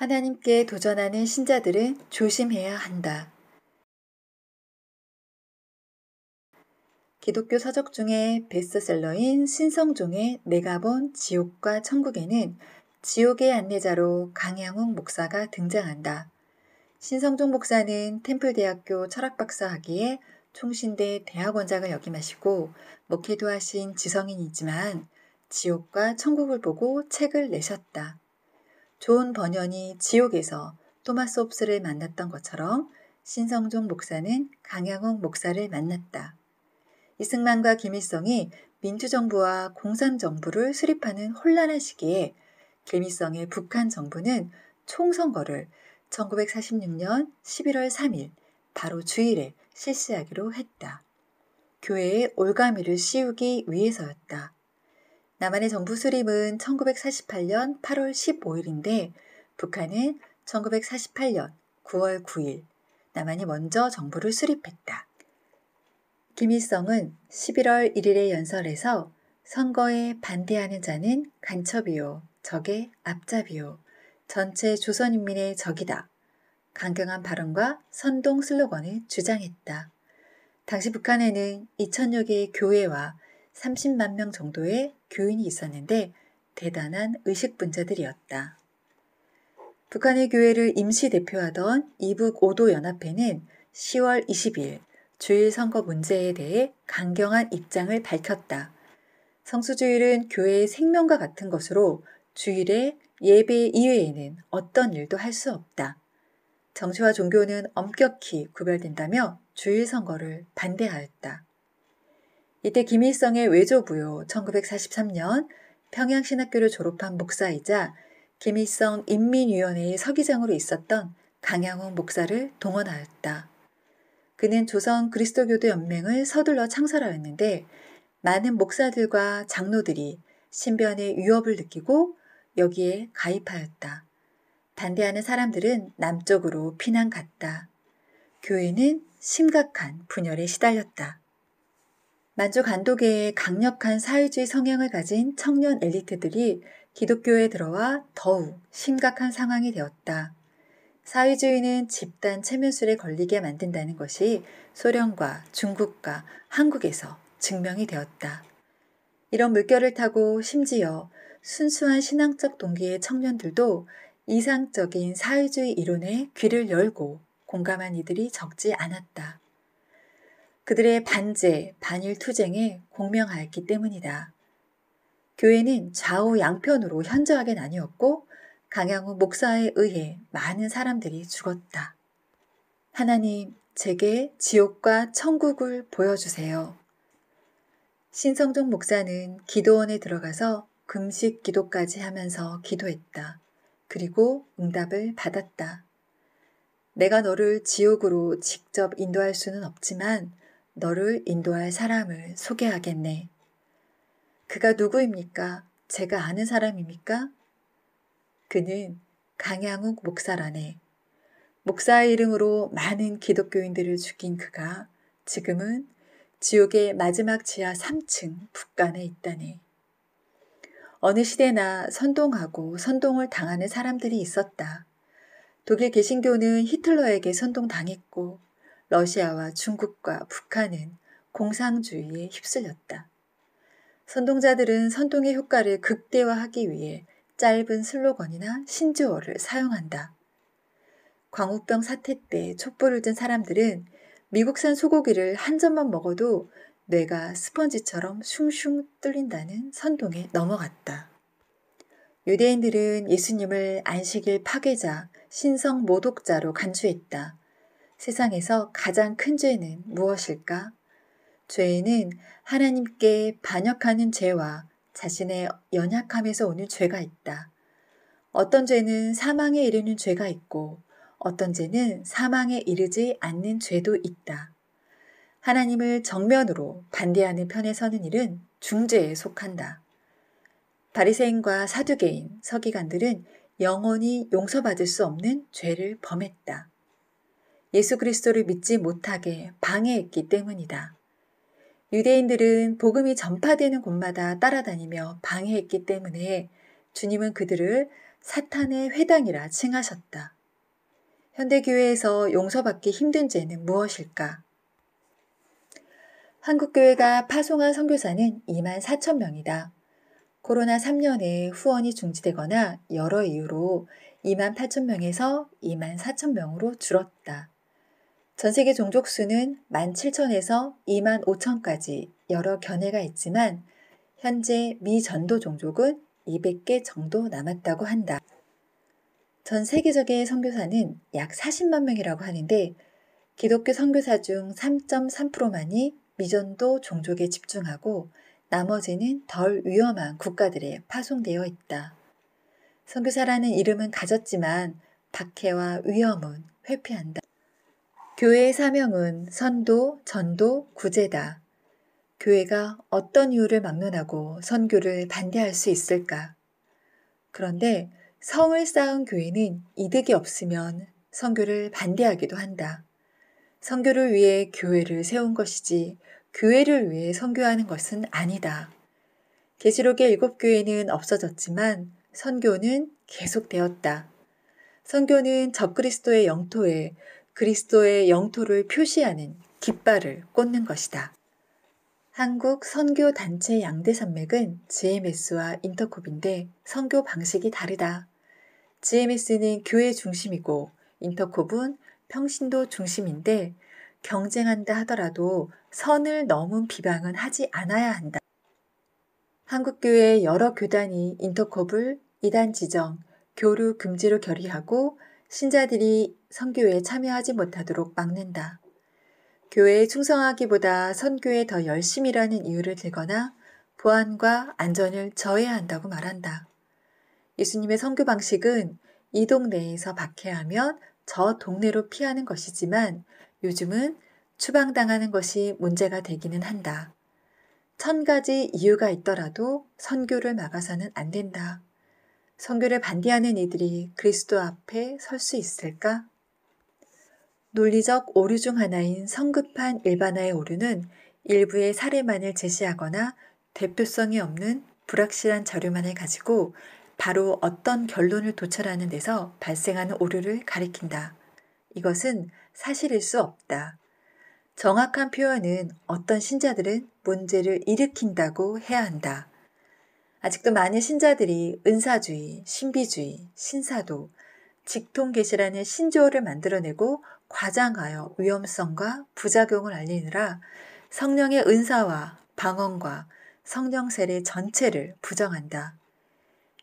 하나님께 도전하는 신자들은 조심해야 한다. 기독교 서적 중에 베스트셀러인 신성종의 내가 본 지옥과 천국에는 지옥의 안내자로 강양욱 목사가 등장한다. 신성종 목사는 템플대학교 철학박사 학위에 총신대 대학원장을 역임하시고 목회도 하신 지성인이지만 지옥과 천국을 보고 책을 내셨다. 존 번연이 지옥에서 토마스 홉스를 만났던 것처럼 신성종 목사는 강양옥 목사를 만났다. 이승만과 김일성이 민주정부와 공산정부를 수립하는 혼란한 시기에 김일성의 북한 정부는 총선거를 1946년 11월 3일 바로 주일에 실시하기로 했다. 교회의 올가미를 씌우기 위해서였다. 남한의 정부 수립은 1948년 8월 15일인데 북한은 1948년 9월 9일 남한이 먼저 정부를 수립했다. 김일성은 11월 1일의 연설에서 선거에 반대하는 자는 간첩이요, 적의 앞잡이요, 전체 조선인민의 적이다. 강경한 발언과 선동 슬로건을 주장했다. 당시 북한에는 2 0여 개의 교회와 30만 명 정도의 교인이 있었는데 대단한 의식분자들이었다. 북한의 교회를 임시 대표하던 이북 오도 연합회는 10월 20일 주일 선거 문제에 대해 강경한 입장을 밝혔다. 성수주일은 교회의 생명과 같은 것으로 주일에 예배 이외에는 어떤 일도 할 수 없다. 정치와 종교는 엄격히 구별된다며 주일 선거를 반대하였다. 이때 김일성의 외조부요 1943년 평양신학교를 졸업한 목사이자 김일성 인민위원회의 서기장으로 있었던 강양홍 목사를 동원하였다. 그는 조선 그리스도교도 연맹을 서둘러 창설하였는데 많은 목사들과 장로들이 신변의 위협을 느끼고 여기에 가입하였다. 반대하는 사람들은 남쪽으로 피난 갔다. 교회는 심각한 분열에 시달렸다. 만주 간도계의 강력한 사회주의 성향을 가진 청년 엘리트들이 기독교에 들어와 더욱 심각한 상황이 되었다. 사회주의는 집단 체면술에 걸리게 만든다는 것이 소련과 중국과 한국에서 증명이 되었다. 이런 물결을 타고 심지어 순수한 신앙적 동기의 청년들도 이상적인 사회주의 이론에 귀를 열고 공감한 이들이 적지 않았다. 그들의 반제, 반일 투쟁에 공명하였기 때문이다. 교회는 좌우 양편으로 현저하게 나뉘었고 강양우 목사에 의해 많은 사람들이 죽었다. 하나님, 제게 지옥과 천국을 보여주세요. 신성종 목사는 기도원에 들어가서 금식 기도까지 하면서 기도했다. 그리고 응답을 받았다. 내가 너를 지옥으로 직접 인도할 수는 없지만 너를 인도할 사람을 소개하겠네. 그가 누구입니까? 제가 아는 사람입니까? 그는 강양욱 목사라네. 목사의 이름으로 많은 기독교인들을 죽인 그가 지금은 지옥의 마지막 지하 3층 북간에 있다네. 어느 시대나 선동하고 선동을 당하는 사람들이 있었다. 독일 개신교는 히틀러에게 선동당했고 러시아와 중국과 북한은 공상주의에 휩쓸렸다. 선동자들은 선동의 효과를 극대화하기 위해 짧은 슬로건이나 신조어를 사용한다. 광우병 사태 때 촛불을 든 사람들은 미국산 소고기를 한 점만 먹어도 뇌가 스펀지처럼 슝슝 뚫린다는 선동에 넘어갔다. 유대인들은 예수님을 안식일 파괴자, 신성 모독자로 간주했다. 세상에서 가장 큰 죄는 무엇일까? 죄는 하나님께 반역하는 죄와 자신의 연약함에서 오는 죄가 있다. 어떤 죄는 사망에 이르는 죄가 있고, 어떤 죄는 사망에 이르지 않는 죄도 있다. 하나님을 정면으로 반대하는 편에 서는 일은 중죄에 속한다. 바리새인과 사두개인, 서기관들은 영원히 용서받을 수 없는 죄를 범했다. 예수 그리스도를 믿지 못하게 방해했기 때문이다. 유대인들은 복음이 전파되는 곳마다 따라다니며 방해했기 때문에 주님은 그들을 사탄의 회당이라 칭하셨다. 현대교회에서 용서받기 힘든 죄는 무엇일까? 한국교회가 파송한 선교사는 2만 4천 명이다. 코로나 3년에 후원이 중지되거나 여러 이유로 2만 8천 명에서 2만 4천 명으로 줄었다. 전 세계 종족 수는 17,000에서 25,000까지 여러 견해가 있지만 현재 미전도 종족은 200개 정도 남았다고 한다. 전세계적의 선교사는 약 40만 명이라고 하는데 기독교 선교사 중 3.3%만이 미전도 종족에 집중하고 나머지는 덜 위험한 국가들에 파송되어 있다. 선교사라는 이름은 가졌지만 박해와 위험은 회피한다. 교회의 사명은 선도, 전도, 구제다. 교회가 어떤 이유를 막론하고 선교를 반대할 수 있을까? 그런데 성을 쌓은 교회는 이득이 없으면 선교를 반대하기도 한다. 선교를 위해 교회를 세운 것이지 교회를 위해 선교하는 것은 아니다. 계시록의 일곱 교회는 없어졌지만 선교는 계속되었다. 선교는 적그리스도의 영토에 그리스도의 영토를 표시하는 깃발을 꽂는 것이다. 한국 선교 단체 양대 산맥은 GMS와 인터콥인데 선교 방식이 다르다. GMS는 교회 중심이고 인터콥은 평신도 중심인데 경쟁한다 하더라도 선을 넘은 비방은 하지 않아야 한다. 한국교회 여러 교단이 인터콥을 이단 지정, 교류 금지로 결의하고 신자들이 선교에 참여하지 못하도록 막는다. 교회에 충성하기보다 선교에 더 열심히 일하는 이유를 들거나 보안과 안전을 저해한다고 말한다. 예수님의 선교 방식은 이 동네에서 박해하면 저 동네로 피하는 것이지만 요즘은 추방당하는 것이 문제가 되기는 한다. 천 가지 이유가 있더라도 선교를 막아서는 안 된다. 성교를 반대하는 이들이 그리스도 앞에 설 수 있을까? 논리적 오류 중 하나인 성급한 일반화의 오류는 일부의 사례만을 제시하거나 대표성이 없는 불확실한 자료만을 가지고 바로 어떤 결론을 도출하는 데서 발생하는 오류를 가리킨다. 이것은 사실일 수 없다. 정확한 표현은 어떤 신자들은 문제를 일으킨다고 해야 한다. 아직도 많은 신자들이 은사주의, 신비주의, 신사도, 직통계시라는 신조어를 만들어내고 과장하여 위험성과 부작용을 알리느라 성령의 은사와 방언과 성령 세례 전체를 부정한다.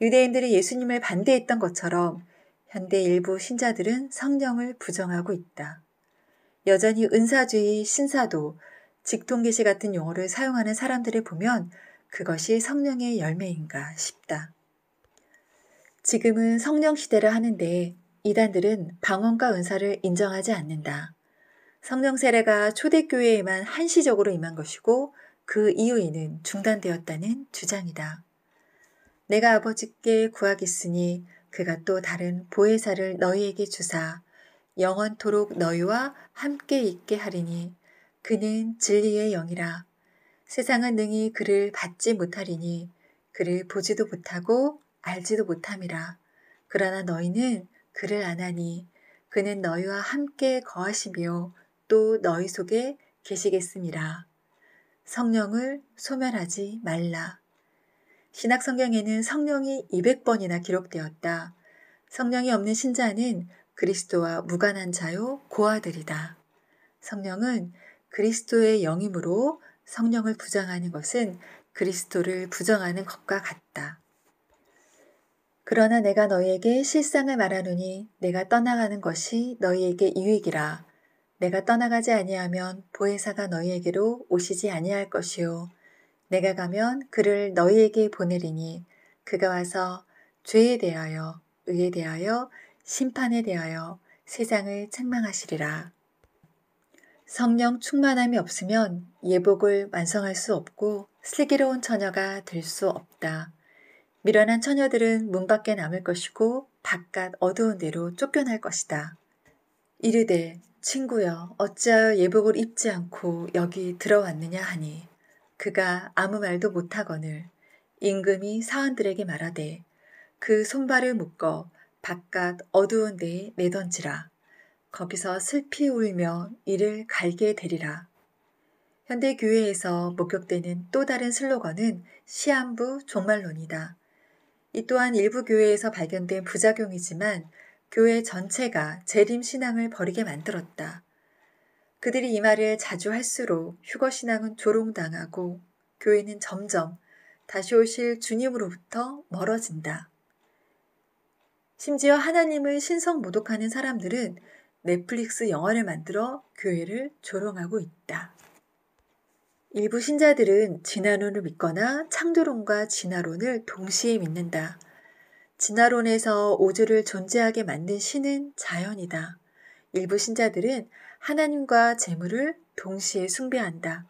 유대인들이 예수님을 반대했던 것처럼 현대 일부 신자들은 성령을 부정하고 있다. 여전히 은사주의, 신사도, 직통계시 같은 용어를 사용하는 사람들을 보면 그것이 성령의 열매인가 싶다. 지금은 성령 시대라 하는데 이단들은 방언과 은사를 인정하지 않는다. 성령 세례가 초대교회에만 한시적으로 임한 것이고 그 이후에는 중단되었다는 주장이다. 내가 아버지께 구하겠으니 그가 또 다른 보혜사를 너희에게 주사 영원토록 너희와 함께 있게 하리니 그는 진리의 영이라 세상은 능히 그를 받지 못하리니 그를 보지도 못하고 알지도 못함이라. 그러나 너희는 그를 안하니 그는 너희와 함께 거하시며 또 너희 속에 계시겠습니다. 성령을 소멸하지 말라. 신약성경에는 성령이 200번이나 기록되었다. 성령이 없는 신자는 그리스도와 무관한 자요 고아들이다. 성령은 그리스도의 영임으로 성령을 부정하는 것은 그리스도를 부정하는 것과 같다. 그러나 내가 너희에게 실상을 말하노니 내가 떠나가는 것이 너희에게 유익이라. 내가 떠나가지 아니하면 보혜사가 너희에게로 오시지 아니할 것이요. 내가 가면 그를 너희에게 보내리니 그가 와서 죄에 대하여, 의에 대하여, 심판에 대하여 세상을 책망하시리라. 성령 충만함이 없으면 예복을 완성할 수 없고 슬기로운 처녀가 될 수 없다. 미련한 처녀들은 문 밖에 남을 것이고 바깥 어두운 데로 쫓겨날 것이다. 이르되 친구여 어찌하여 예복을 입지 않고 여기 들어왔느냐 하니 그가 아무 말도 못하거늘 임금이 사원들에게 말하되 그 손발을 묶어 바깥 어두운 데에 내던지라. 거기서 슬피 울며 이를 갈게 되리라. 현대 교회에서 목격되는 또 다른 슬로건은 시한부 종말론이다. 이 또한 일부 교회에서 발견된 부작용이지만 교회 전체가 재림 신앙을 버리게 만들었다. 그들이 이 말을 자주 할수록 휴거 신앙은 조롱당하고 교회는 점점 다시 오실 주님으로부터 멀어진다. 심지어 하나님을 신성 모독하는 사람들은 넷플릭스 영화를 만들어 교회를 조롱하고 있다. 일부 신자들은 진화론을 믿거나 창조론과 진화론을 동시에 믿는다. 진화론에서 우주를 존재하게 만든 신은 자연이다. 일부 신자들은 하나님과 재물을 동시에 숭배한다.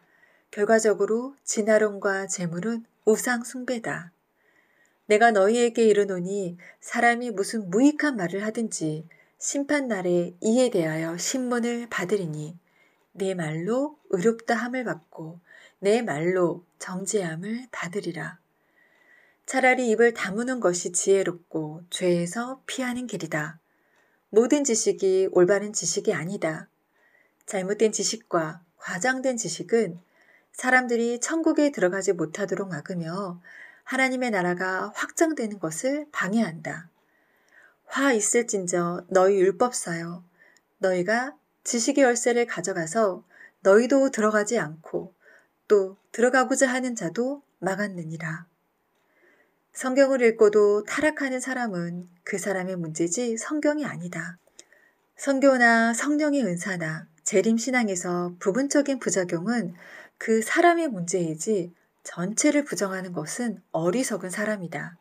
결과적으로 진화론과 재물은 우상 숭배다. 내가 너희에게 이르노니 사람이 무슨 무익한 말을 하든지 심판날에 이에 대하여 신문을 받으리니 내 말로 의롭다 함을 받고 내 말로 정죄함을 받으리라. 차라리 입을 다무는 것이 지혜롭고 죄에서 피하는 길이다. 모든 지식이 올바른 지식이 아니다. 잘못된 지식과 과장된 지식은 사람들이 천국에 들어가지 못하도록 막으며 하나님의 나라가 확장되는 것을 방해한다. 화 있을진저 너희 율법사여 너희가 지식의 열쇠를 가져가서 너희도 들어가지 않고 또 들어가고자 하는 자도 막았느니라. 성경을 읽고도 타락하는 사람은 그 사람의 문제지 성경이 아니다. 성교나 성령의 은사나 재림신앙에서 부분적인 부작용은 그 사람의 문제이지 전체를 부정하는 것은 어리석은 사람이다.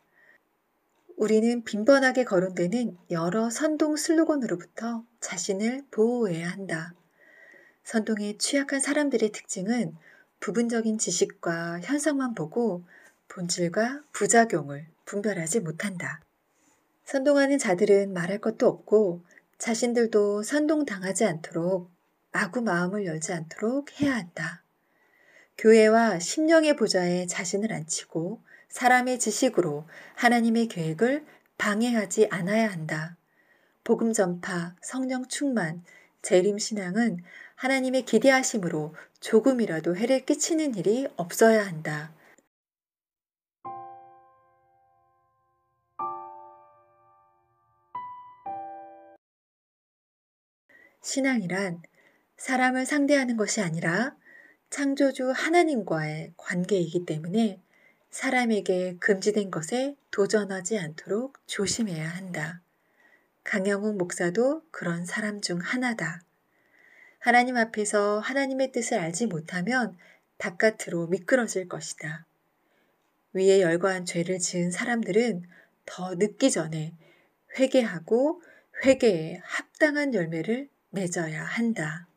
우리는 빈번하게 거론되는 여러 선동 슬로건으로부터 자신을 보호해야 한다. 선동에 취약한 사람들의 특징은 부분적인 지식과 현상만 보고 본질과 부작용을 분별하지 못한다. 선동하는 자들은 말할 것도 없고 자신들도 선동당하지 않도록 마구 마음을 열지 않도록 해야 한다. 교회와 심령의 보좌에 자신을 앉히고 사람의 지식으로 하나님의 계획을 방해하지 않아야 한다. 복음 전파, 성령 충만, 재림 신앙은 하나님의 기대하심으로 조금이라도 해를 끼치는 일이 없어야 한다. 신앙이란 사람을 상대하는 것이 아니라 창조주 하나님과의 관계이기 때문에 사람에게 금지된 것에 도전하지 않도록 조심해야 한다. 강영웅 목사도 그런 사람 중 하나다. 하나님 앞에서 하나님의 뜻을 알지 못하면 바깥으로 미끄러질 것이다. 위에 열거한 죄를 지은 사람들은 더 늦기 전에 회개하고 회개에 합당한 열매를 맺어야 한다.